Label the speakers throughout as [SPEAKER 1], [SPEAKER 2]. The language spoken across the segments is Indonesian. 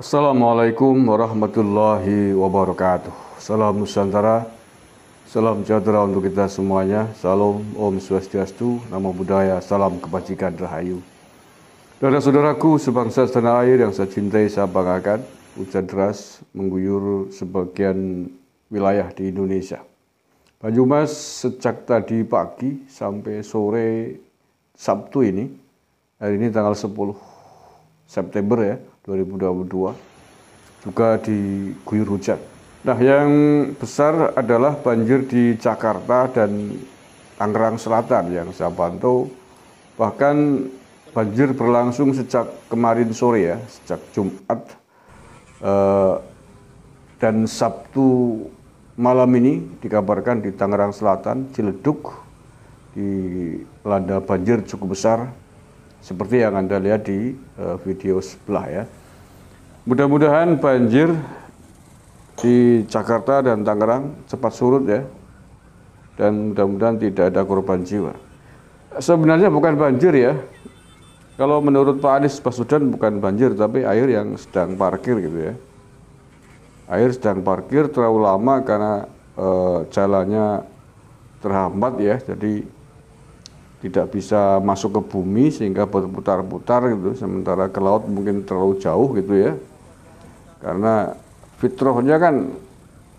[SPEAKER 1] Assalamualaikum warahmatullahi wabarakatuh. Salam Nusantara, salam sejahtera untuk kita semuanya. Salam Om Swastiastu, nama budaya salam kebajikan rahayu. Saudara-saudaraku sebangsa tanah air yang saya cintai, saya banggakan, hujan deras mengguyur sebagian wilayah di Indonesia. Banyumas sejak tadi pagi sampai sore Sabtu ini, hari ini tanggal 10 September ya 2022 juga diguyur hujan. Nah, yang besar adalah banjir di Jakarta dan Tangerang Selatan yang saya bantu. bahkan banjir berlangsung sejak kemarin sore ya, sejak Jumat eh, dan Sabtu malam ini dikabarkan di Tangerang Selatan, Ciledug di dilanda banjir cukup besar seperti yang Anda lihat di uh, video sebelah ya. Mudah-mudahan banjir di Jakarta dan Tangerang cepat surut ya. Dan mudah-mudahan tidak ada korban jiwa. Sebenarnya bukan banjir ya. Kalau menurut Pak Anies Basudan bukan banjir tapi air yang sedang parkir gitu ya. Air sedang parkir terlalu lama karena e, jalannya terhambat ya. Jadi tidak bisa masuk ke bumi sehingga berputar-putar gitu sementara ke laut mungkin terlalu jauh gitu ya karena fitrahnya kan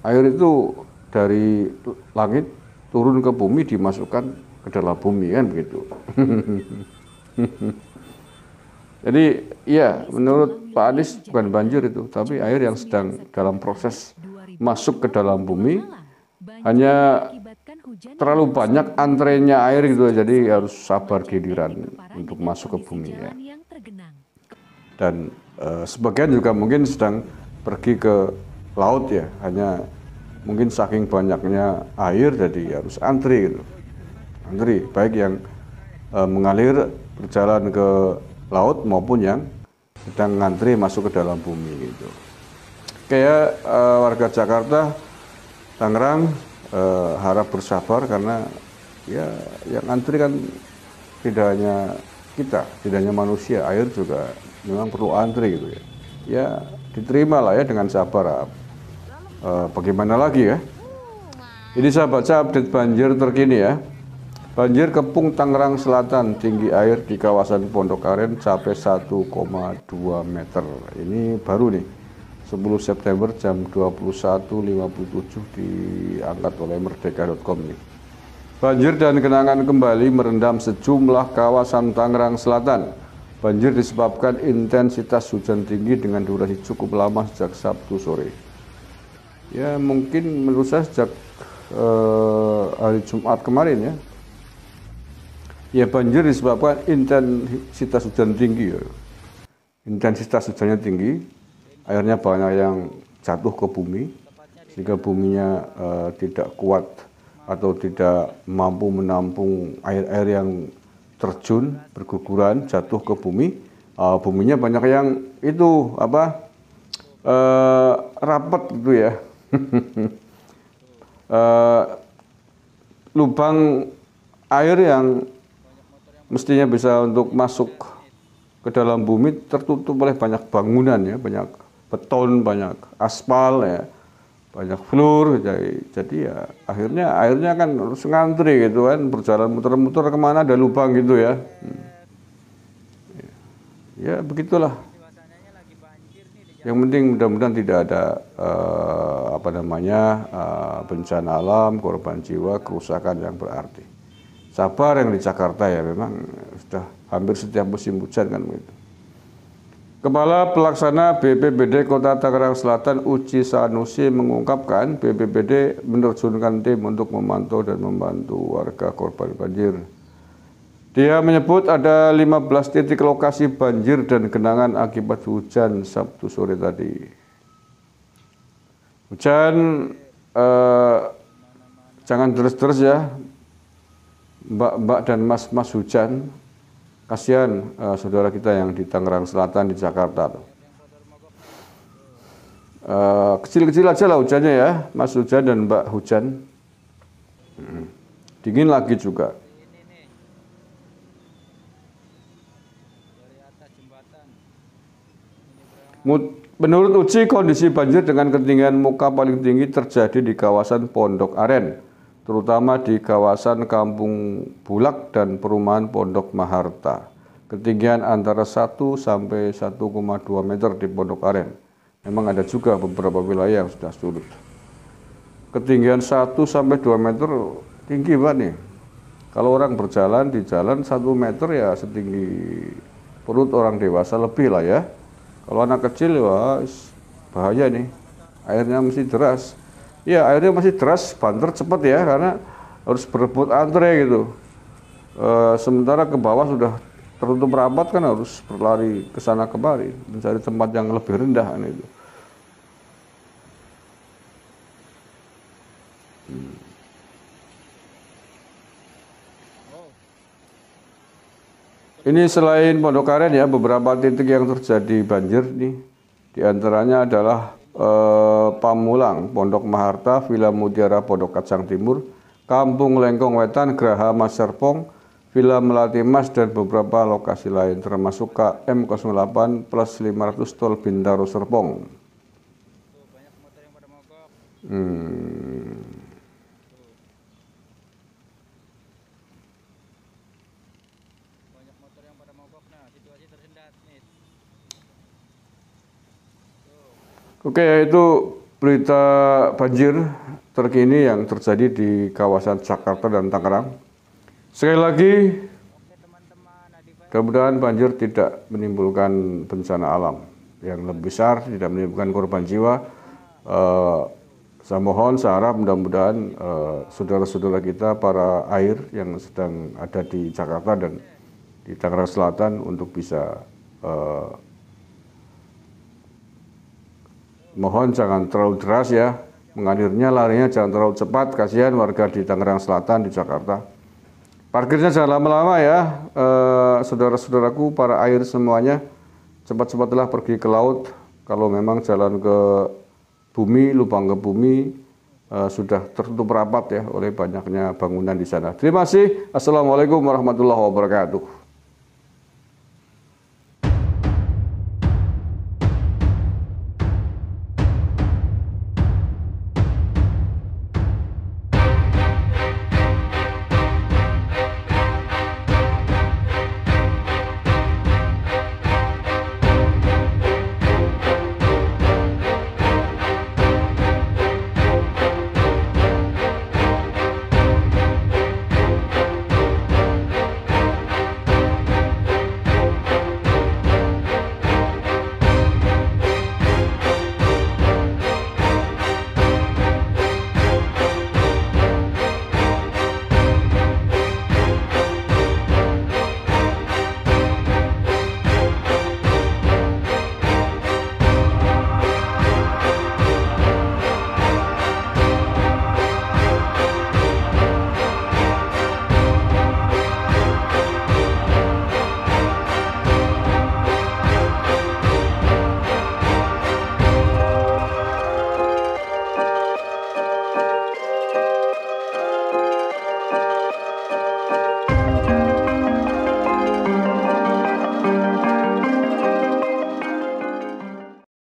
[SPEAKER 1] air itu dari langit turun ke bumi dimasukkan ke dalam bumi kan begitu jadi ya menurut Pak Anies bukan banjir itu tapi air yang sedang dalam proses masuk ke dalam bumi hanya terlalu banyak antrenya air gitu ya, jadi harus sabar giliran untuk masuk ke bumi ya dan uh, sebagian juga mungkin sedang pergi ke laut ya hanya mungkin saking banyaknya air jadi harus antri gitu antri baik yang uh, mengalir berjalan ke laut maupun yang sedang ngantri masuk ke dalam bumi gitu kayak uh, eh, warga Jakarta Tangerang e, harap bersabar karena ya yang antri kan tidak hanya kita, tidak hanya manusia, air juga memang perlu antri gitu ya. Ya diterima lah ya dengan sabar. E, bagaimana lagi ya? Ini sahabat saya update banjir terkini ya. Banjir Kepung Tangerang Selatan tinggi air di kawasan Pondok Aren sampai 1,2 meter. Ini baru nih. 10 September jam 21.57 diangkat oleh merdeka.com nih. Banjir dan genangan kembali merendam sejumlah kawasan Tangerang Selatan. Banjir disebabkan intensitas hujan tinggi dengan durasi cukup lama sejak Sabtu sore. Ya mungkin menurut saya sejak eh, hari Jumat kemarin ya. Ya banjir disebabkan intensitas hujan tinggi ya. Intensitas hujannya tinggi, airnya banyak yang jatuh ke bumi sehingga buminya uh, tidak kuat atau tidak mampu menampung air-air yang terjun berguguran jatuh ke bumi uh, buminya banyak yang itu apa uh, eh, rapat gitu ya uh, lubang air yang mestinya bisa untuk masuk ke dalam bumi tertutup oleh banyak bangunan ya banyak beton, banyak aspal ya, banyak flur jadi, jadi ya akhirnya akhirnya kan harus ngantri gitu kan berjalan muter-muter kemana ada lubang gitu ya. Hmm. Ya, ya begitulah. Yang penting mudah-mudahan tidak ada uh, apa namanya uh, bencana alam, korban jiwa, kerusakan yang berarti. Sabar yang di Jakarta ya memang sudah hampir setiap musim hujan kan begitu. Kepala Pelaksana BPBD Kota Tangerang Selatan Uci Sanusi mengungkapkan BPBD menerjunkan tim untuk memantau dan membantu warga korban banjir. Dia menyebut ada 15 titik lokasi banjir dan genangan akibat hujan Sabtu sore tadi. Hujan eh, jangan terus-terus ya, mbak-mbak dan mas-mas hujan Kasihan uh, eh, saudara kita yang di Tangerang Selatan di Jakarta. Uh, kecil-kecil aja lah hujannya ya, Mas Hujan dan Mbak Hujan. Hmm. Dingin lagi juga. Menurut Uci kondisi banjir dengan ketinggian muka paling tinggi terjadi di kawasan Pondok Aren terutama di kawasan Kampung Bulak dan perumahan Pondok Maharta. Ketinggian antara 1 sampai 1,2 meter di Pondok Aren. Memang ada juga beberapa wilayah yang sudah surut. Ketinggian 1 sampai 2 meter tinggi banget nih. Kalau orang berjalan di jalan 1 meter ya setinggi perut orang dewasa lebih lah ya. Kalau anak kecil ya, wah bahaya nih. Airnya mesti deras ya akhirnya masih trust banter cepat ya karena harus berebut antre gitu e, sementara ke bawah sudah tertutup rapat kan harus berlari ke sana kemari mencari tempat yang lebih rendah kan itu hmm. Ini selain Pondok Karen ya, beberapa titik yang terjadi banjir nih, diantaranya adalah eh, Pamulang, Pondok Maharta, Villa Mutiara Pondok Kacang Timur, Kampung Lengkong Wetan, Geraha Mas Serpong, Villa Melati Mas dan beberapa lokasi lain termasuk KM 08 plus 500 Tol Bintaro Serpong. Hmm. Oke, itu berita banjir terkini yang terjadi di kawasan Jakarta dan Tangerang. Sekali lagi, mudah-mudahan banjir tidak menimbulkan bencana alam yang lebih besar, tidak menimbulkan korban jiwa. Uh, saya mohon, saya harap mudah-mudahan eh, saudara-saudara kita, para air yang sedang ada di Jakarta dan di Tangerang Selatan untuk bisa uh, mohon jangan terlalu deras ya mengalirnya larinya jangan terlalu cepat kasihan warga di Tangerang Selatan di Jakarta parkirnya jangan lama-lama ya eh, saudara-saudaraku para air semuanya cepat-cepatlah pergi ke laut kalau memang jalan ke bumi lubang ke bumi eh, sudah tertutup rapat ya oleh banyaknya bangunan di sana terima kasih assalamualaikum warahmatullahi wabarakatuh